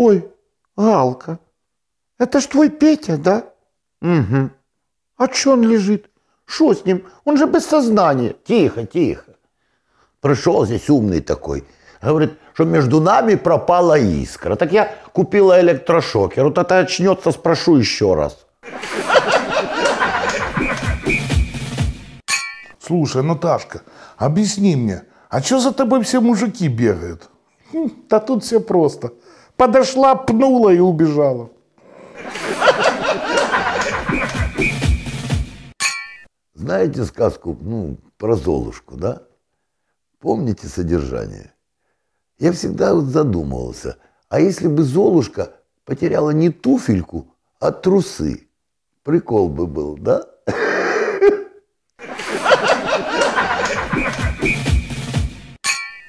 «Ой, Галка, это ж твой Петя, да?» «Угу». «А чё он лежит? Что с ним? Он же без сознания». «Тихо, тихо. Пришел здесь умный такой. Говорит, что между нами пропала искра. Так я купила электрошокер. Вот это очнется, спрошу еще раз. Слушай, Наташка, объясни мне, а что за тобой все мужики бегают? Хм, да тут все просто подошла, пнула и убежала. Знаете сказку, ну, про Золушку, да? Помните содержание? Я всегда вот задумывался, а если бы Золушка потеряла не туфельку, а трусы? Прикол бы был, да?